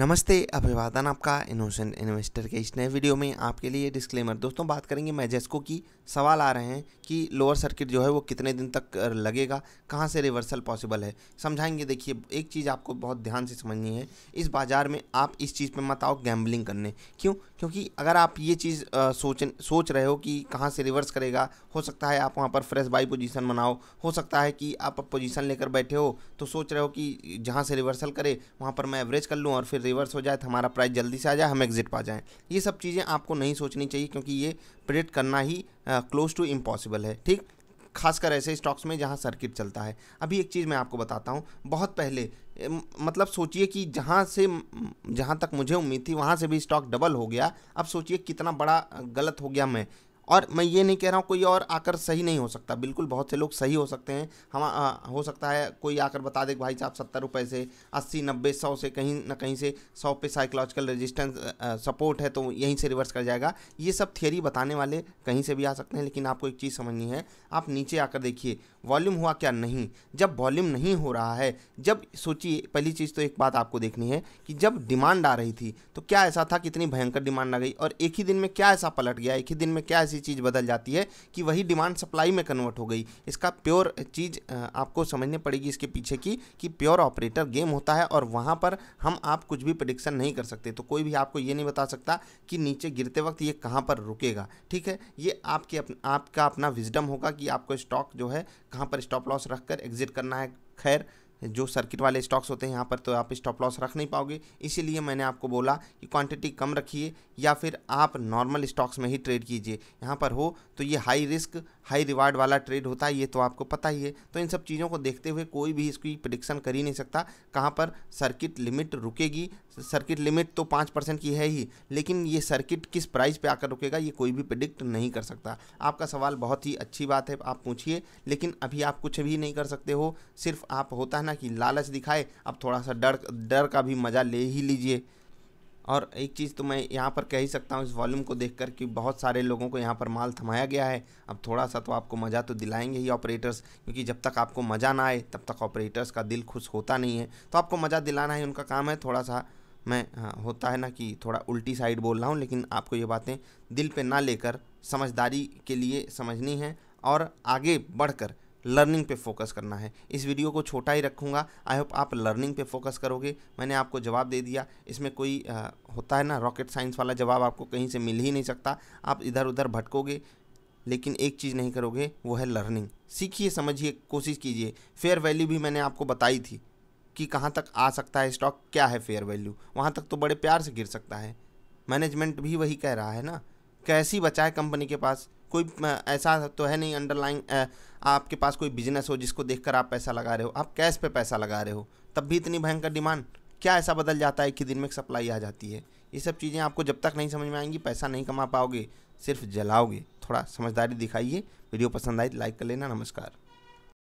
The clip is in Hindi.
नमस्ते अभिवादन आपका इनोसेंट इन्वेस्टर के इस नए वीडियो में आपके लिए डिस्क्लेमर दोस्तों बात करेंगे मैजेस्को की सवाल आ रहे हैं कि लोअर सर्किट जो है वो कितने दिन तक लगेगा कहाँ से रिवर्सल पॉसिबल है समझाएंगे देखिए एक चीज़ आपको बहुत ध्यान से समझनी है इस बाज़ार में आप इस चीज़ पर मत आओ गैम्बलिंग करने क्यों क्योंकि अगर आप ये चीज़ सोच सोच रहे हो कि कहाँ से रिवर्स करेगा हो सकता है आप वहाँ पर फ्रेश बाई पोजिशन बनाओ हो सकता है कि आप पोजिशन लेकर बैठे हो तो सोच रहे हो कि जहाँ से रिवर्सल करे वहाँ पर मैं एवरेज कर लूँ और फिर रिवर्स हो जाए तो हमारा प्राइस जल्दी से आ जाए हम एग्जिट पा जाएँ ये सब चीज़ें आपको नहीं सोचनी चाहिए क्योंकि ये प्रेडिक्ट करना ही क्लोज टू इम्पॉसिबल है ठीक खासकर ऐसे स्टॉक्स में जहाँ सर्किट चलता है अभी एक चीज़ मैं आपको बताता हूँ बहुत पहले मतलब सोचिए कि जहाँ से जहाँ तक मुझे उम्मीद थी वहाँ से भी स्टॉक डबल हो गया अब सोचिए कितना बड़ा गलत हो गया मैं और मैं ये नहीं कह रहा हूँ कोई और आकर सही नहीं हो सकता बिल्कुल बहुत से लोग सही हो सकते हैं हम आ, हो सकता है कोई आकर बता दे भाई साहब सत्तर रुपये से अस्सी नब्बे सौ से कहीं ना कहीं से सौ पे साइकोलॉजिकल रेजिस्टेंस सपोर्ट है तो यहीं से रिवर्स कर जाएगा ये सब थियरी बताने वाले कहीं से भी आ सकते हैं लेकिन आपको एक चीज़ समझनी है आप नीचे आकर देखिए वॉल्यूम हुआ क्या नहीं जब वॉल्यूम नहीं हो रहा है जब सोचिए पहली चीज़ तो एक बात आपको देखनी है कि जब डिमांड आ रही थी तो क्या ऐसा था कितनी भयंकर डिमांड आ गई और एक ही दिन में क्या ऐसा पलट गया एक ही दिन में क्या ऐसी सी चीज़ बदल जाती है कि वही डिमांड सप्लाई में कन्वर्ट हो गई इसका प्योर चीज़ आपको समझने पड़ेगी इसके पीछे की कि प्योर ऑपरेटर गेम होता है और वहाँ पर हम आप कुछ भी प्रडिक्शन नहीं कर सकते तो कोई भी आपको ये नहीं बता सकता कि नीचे गिरते वक्त ये कहाँ पर रुकेगा ठीक है ये आपके अपन, आपका अपना विजडम होगा कि आपको स्टॉक जो है कहाँ पर स्टॉप लॉस रख कर एग्जिट करना है खैर जो सर्किट वाले स्टॉक्स होते हैं यहाँ पर तो आप स्टॉप लॉस रख नहीं पाओगे इसीलिए मैंने आपको बोला कि क्वांटिटी कम रखिए या फिर आप नॉर्मल स्टॉक्स में ही ट्रेड कीजिए यहाँ पर हो तो ये हाई रिस्क हाई रिवार्ड वाला ट्रेड होता है ये तो आपको पता ही है तो इन सब चीज़ों को देखते हुए कोई भी इसकी प्रडिक्शन कर ही नहीं सकता कहाँ पर सर्किट लिमिट रुकेगी सर्किट लिमिट तो पाँच परसेंट की है ही लेकिन ये सर्किट किस प्राइस पे आकर रुकेगा ये कोई भी प्रिडिक्ट नहीं कर सकता आपका सवाल बहुत ही अच्छी बात है आप पूछिए लेकिन अभी आप कुछ भी नहीं कर सकते हो सिर्फ आप होता है ना कि लालच दिखाए अब थोड़ा सा डर डर का भी मज़ा ले ही लीजिए और एक चीज़ तो मैं यहाँ पर कह ही सकता हूँ इस वॉल्यूम को देखकर कि बहुत सारे लोगों को यहाँ पर माल थमाया गया है अब थोड़ा सा तो आपको मज़ा तो दिलाएंगे ही ऑपरेटर्स क्योंकि जब तक आपको मज़ा ना आए तब तक ऑपरेटर्स का दिल खुश होता नहीं है तो आपको मज़ा दिलाना ही उनका काम है थोड़ा सा मैं हाँ, होता है ना कि थोड़ा उल्टी साइड बोल रहा हूँ लेकिन आपको ये बातें दिल पे ना लेकर समझदारी के लिए समझनी है और आगे बढ़कर लर्निंग पे फोकस करना है इस वीडियो को छोटा ही रखूँगा आई होप आप लर्निंग पे फोकस करोगे मैंने आपको जवाब दे दिया इसमें कोई आ, होता है ना रॉकेट साइंस वाला जवाब आपको कहीं से मिल ही नहीं सकता आप इधर उधर भटकोगे लेकिन एक चीज़ नहीं करोगे वो है लर्निंग सीखिए समझिए कोशिश कीजिए फेयर वैल्यू भी मैंने आपको बताई थी कि कहाँ तक आ सकता है स्टॉक क्या है फेयर वैल्यू वहाँ तक तो बड़े प्यार से गिर सकता है मैनेजमेंट भी वही कह रहा है ना कैसी बचाए कंपनी के पास कोई ऐसा तो है नहीं अंडरलाइन आपके पास कोई बिजनेस हो जिसको देखकर आप पैसा लगा रहे हो आप कैश पे पैसा लगा रहे हो तब भी इतनी भयंकर डिमांड क्या ऐसा बदल जाता है कि दिन में सप्लाई आ जाती है ये सब चीज़ें आपको जब तक नहीं समझ में आएंगी पैसा नहीं कमा पाओगे सिर्फ जलाओगे थोड़ा समझदारी दिखाइए वीडियो पसंद आई लाइक तो कर लेना नमस्कार